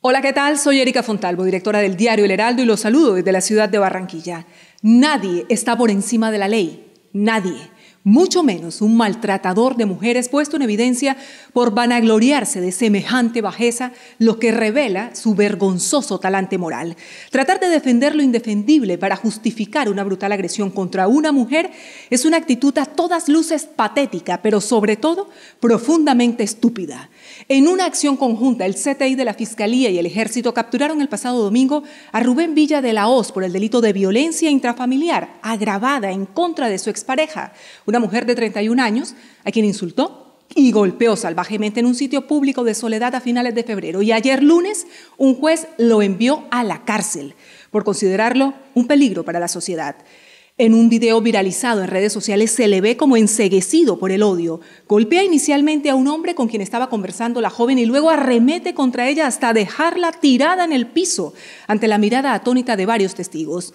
Hola, ¿qué tal? Soy Erika Fontalvo, directora del diario El Heraldo y los saludo desde la ciudad de Barranquilla. Nadie está por encima de la ley, nadie mucho menos un maltratador de mujeres puesto en evidencia por vanagloriarse de semejante bajeza, lo que revela su vergonzoso talante moral. Tratar de defender lo indefendible para justificar una brutal agresión contra una mujer es una actitud a todas luces patética, pero sobre todo profundamente estúpida. En una acción conjunta, el CTI de la Fiscalía y el Ejército capturaron el pasado domingo a Rubén Villa de la Hoz por el delito de violencia intrafamiliar agravada en contra de su expareja, una mujer de 31 años a quien insultó y golpeó salvajemente en un sitio público de Soledad a finales de febrero. Y ayer lunes un juez lo envió a la cárcel por considerarlo un peligro para la sociedad. En un video viralizado en redes sociales se le ve como enseguecido por el odio. Golpea inicialmente a un hombre con quien estaba conversando la joven y luego arremete contra ella hasta dejarla tirada en el piso ante la mirada atónita de varios testigos.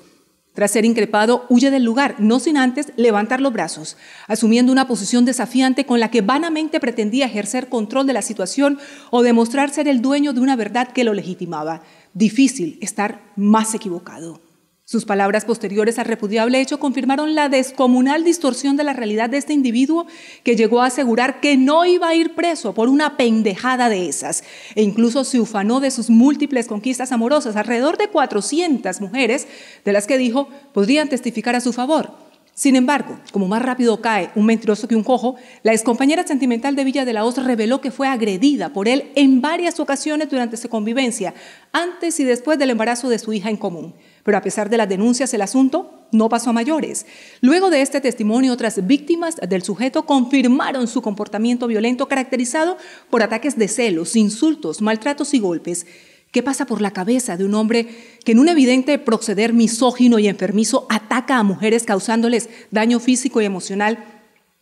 Tras ser increpado, huye del lugar, no sin antes levantar los brazos, asumiendo una posición desafiante con la que vanamente pretendía ejercer control de la situación o demostrar ser el dueño de una verdad que lo legitimaba. Difícil estar más equivocado. Sus palabras posteriores al repudiable hecho confirmaron la descomunal distorsión de la realidad de este individuo que llegó a asegurar que no iba a ir preso por una pendejada de esas e incluso se ufanó de sus múltiples conquistas amorosas, alrededor de 400 mujeres de las que dijo podrían testificar a su favor. Sin embargo, como más rápido cae un mentiroso que un cojo, la excompañera sentimental de Villa de la Hoz reveló que fue agredida por él en varias ocasiones durante su convivencia, antes y después del embarazo de su hija en común. Pero a pesar de las denuncias, el asunto no pasó a mayores. Luego de este testimonio, otras víctimas del sujeto confirmaron su comportamiento violento caracterizado por ataques de celos, insultos, maltratos y golpes. ¿Qué pasa por la cabeza de un hombre que en un evidente proceder misógino y enfermizo ataca a mujeres causándoles daño físico y emocional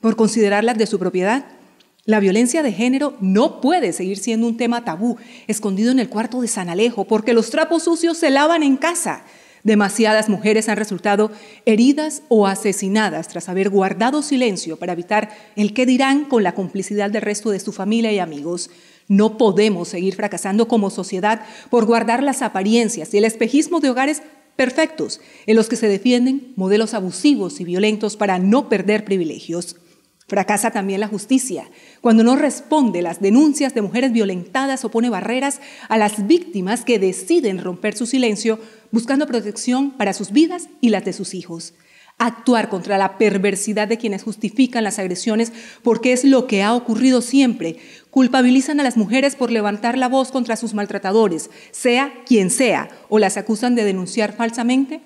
por considerarlas de su propiedad? La violencia de género no puede seguir siendo un tema tabú, escondido en el cuarto de San Alejo, porque los trapos sucios se lavan en casa. Demasiadas mujeres han resultado heridas o asesinadas tras haber guardado silencio para evitar el qué dirán con la complicidad del resto de su familia y amigos. No podemos seguir fracasando como sociedad por guardar las apariencias y el espejismo de hogares perfectos en los que se defienden modelos abusivos y violentos para no perder privilegios. Fracasa también la justicia, cuando no responde las denuncias de mujeres violentadas o pone barreras a las víctimas que deciden romper su silencio buscando protección para sus vidas y las de sus hijos. Actuar contra la perversidad de quienes justifican las agresiones porque es lo que ha ocurrido siempre. Culpabilizan a las mujeres por levantar la voz contra sus maltratadores, sea quien sea, o las acusan de denunciar falsamente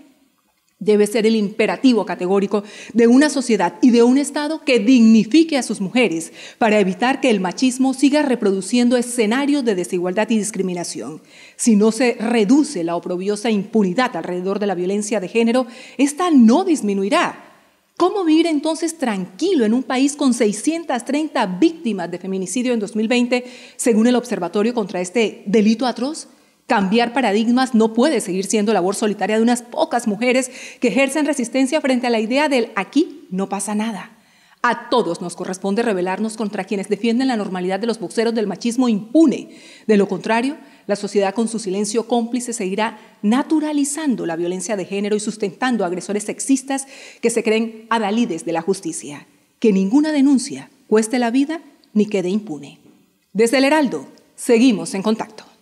debe ser el imperativo categórico de una sociedad y de un Estado que dignifique a sus mujeres para evitar que el machismo siga reproduciendo escenarios de desigualdad y discriminación. Si no se reduce la oprobiosa impunidad alrededor de la violencia de género, esta no disminuirá. ¿Cómo vivir entonces tranquilo en un país con 630 víctimas de feminicidio en 2020, según el Observatorio contra este delito atroz? Cambiar paradigmas no puede seguir siendo labor solitaria de unas pocas mujeres que ejercen resistencia frente a la idea del aquí no pasa nada. A todos nos corresponde rebelarnos contra quienes defienden la normalidad de los boxeros del machismo impune. De lo contrario, la sociedad con su silencio cómplice seguirá naturalizando la violencia de género y sustentando agresores sexistas que se creen adalides de la justicia. Que ninguna denuncia cueste la vida ni quede impune. Desde el Heraldo, seguimos en contacto.